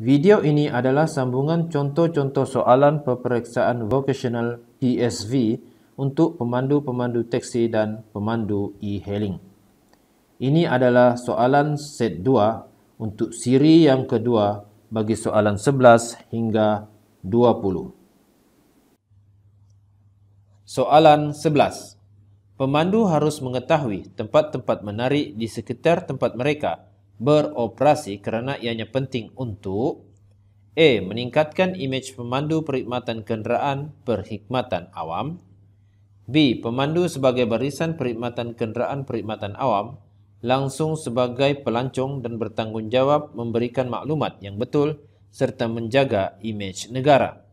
Video ini adalah sambungan contoh-contoh soalan peperiksaan vocational PSV untuk pemandu-pemandu teksi dan pemandu e-hailing. Ini adalah soalan set 2 untuk siri yang kedua bagi soalan 11 hingga 20. Soalan 11. Pemandu harus mengetahui tempat-tempat menarik di sekitar tempat mereka. beroperasi karena ianya penting untuk E. Meningkatkan image pemandu perkhidmatan kenderaan perkhidmatan awam B. Pemandu sebagai barisan perkhidmatan kenderaan perkhidmatan awam langsung sebagai pelancong dan bertanggungjawab memberikan maklumat yang betul serta menjaga imej negara.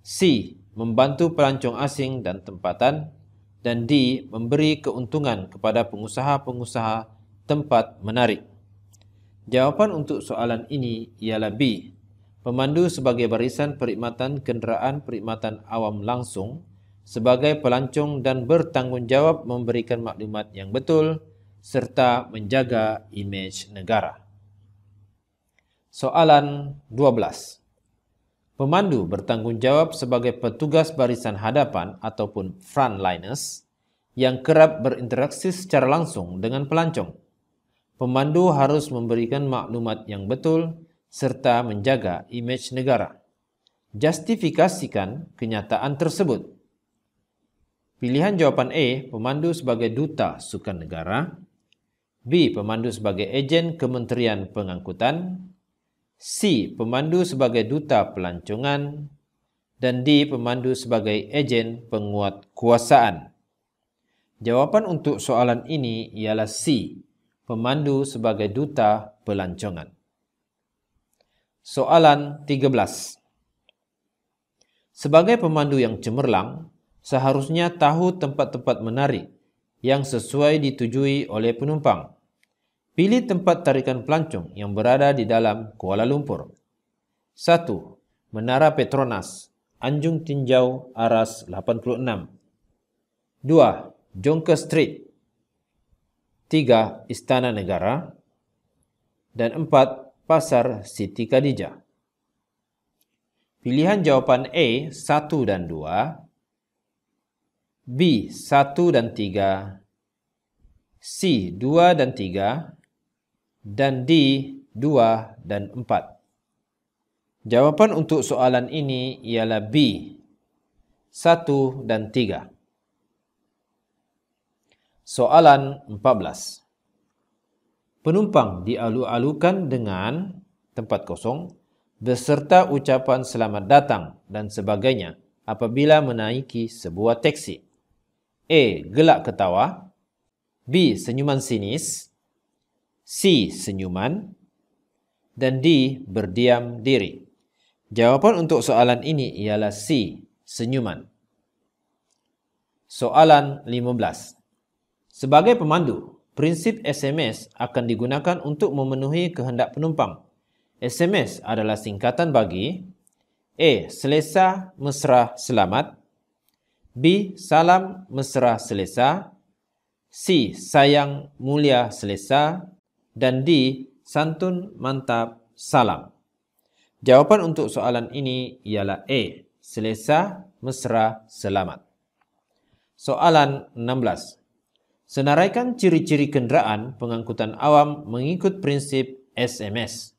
C. Membantu pelancong asing dan tempatan dan D. Memberi keuntungan kepada pengusaha-pengusaha tempat menarik. Jawaban untuk soalan ini ialah B. Pemandu sebagai barisan perkhidmatan kenderaan perkhidmatan awam langsung sebagai pelancong dan bertanggungjawab memberikan maklumat yang betul serta menjaga imej negara. Soalan 12. Pemandu bertanggungjawab sebagai petugas barisan hadapan ataupun frontliners yang kerap berinteraksi secara langsung dengan pelancong Pemandu harus memberikan maklumat yang betul serta menjaga image negara. Justifikasikan kenyataan tersebut. Pilihan jawapan A, pemandu sebagai duta sukan negara. B, pemandu sebagai ejen Kementerian Pengangkutan. C, pemandu sebagai duta pelancongan. Dan D, pemandu sebagai ejen kuasaan. Jawapan untuk soalan ini ialah C, pemandu sebagai duta pelancongan. Soalan 13. Sebagai pemandu yang cemerlang, seharusnya tahu tempat-tempat menarik yang sesuai ditujui oleh penumpang. Pilih tempat tarikan pelancong yang berada di dalam Kuala Lumpur. 1. Menara Petronas, Anjung Tinjau Aras 86. 2. Jongke Street, tiga istana negara, dan empat pasar Siti Khadijah. Pilihan jawaban a satu dan dua B satu dan tiga C dua dan tiga dan D dua dan empat Jawaban untuk soalan ini ialah B satu dan tiga Soalan 14. Penumpang dialu-alukan dengan tempat kosong beserta ucapan selamat datang dan sebagainya apabila menaiki sebuah teksi. A. Gelak ketawa. B. Senyuman sinis. C. Senyuman. Dan D. Berdiam diri. Jawapan untuk soalan ini ialah C. Senyuman. Soalan 15. Sebagai pemandu, prinsip SMS akan digunakan untuk memenuhi kehendak penumpang. SMS adalah singkatan bagi A. Selesa mesra selamat B. Salam mesra selesa C. Sayang mulia selesa dan D. Santun mantap salam. Jawapan untuk soalan ini ialah A. Selesa mesra selamat. Soalan 16. Senaraikan ciri-ciri kendaraan pengangkutan awam mengikut prinsip SMS.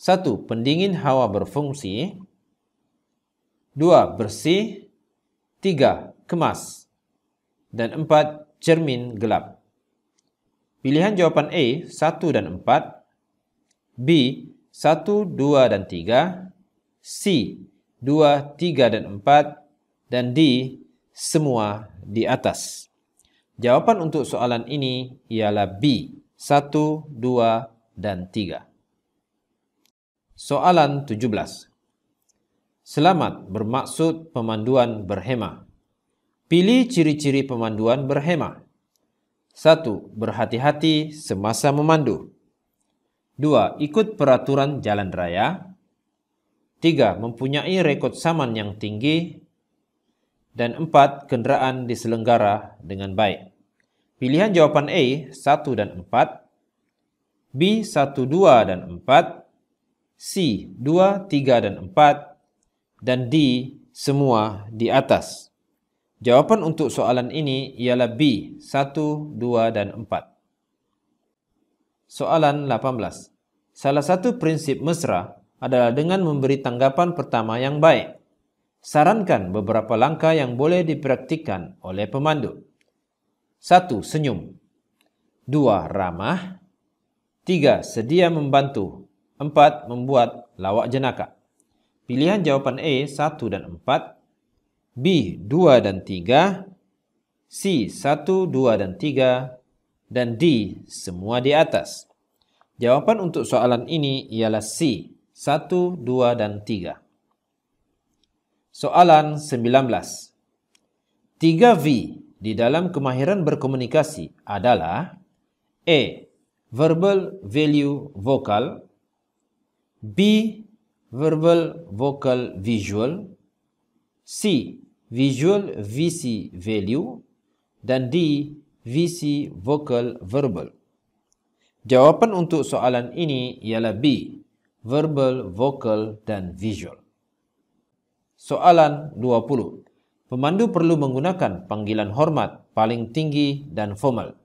1. Pendingin hawa berfungsi. 2. Bersih. 3. Kemas. Dan 4. Cermin gelap. Pilihan jawapan A 1 dan 4, B 1, 2 dan 3, C 2, 3 dan 4 dan D semua di atas. Jawaban untuk soalan ini ialah B, 1, 2, dan 3. Soalan 17. Selamat bermaksud pemanduan berhema. Pilih ciri-ciri pemanduan berhema. 1. Berhati-hati semasa memandu. 2. Ikut peraturan jalan raya. 3. Mempunyai rekod saman yang tinggi dan empat, kenderaan diselenggara dengan baik. Pilihan jawaban A, 1 dan 4. B, 1, 2 dan 4. C, 2, 3 dan 4. Dan D, semua di atas. Jawaban untuk soalan ini ialah B, 1, 2 dan 4. Soalan 18. Salah satu prinsip mesra adalah dengan memberi tanggapan pertama yang baik. Sarankan beberapa langkah yang boleh dipraktikkan oleh pemandu. 1. Senyum 2. Ramah 3. Sedia membantu 4. Membuat lawak jenaka Pilihan jawapan A 1 dan 4 B 2 dan 3 C 1, 2 dan 3 dan D semua di atas. Jawaban untuk soalan ini ialah C 1, 2 dan 3. Soalan 19. 3V di dalam kemahiran berkomunikasi adalah A. Verbal value vocal B. Verbal vocal visual C. Visual VC value dan D. VC vocal verbal Jawapan untuk soalan ini ialah B. Verbal vocal dan visual Soalan 20. Pemandu perlu menggunakan panggilan hormat paling tinggi dan formal.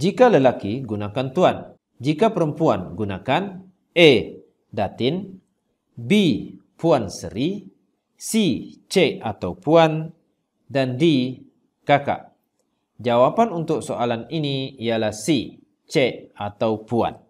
Jika lelaki, gunakan tuan. Jika perempuan, gunakan E. Datin B. Puan Seri C. C atau Puan dan D. Kakak. Jawaban untuk soalan ini ialah C. C atau Puan.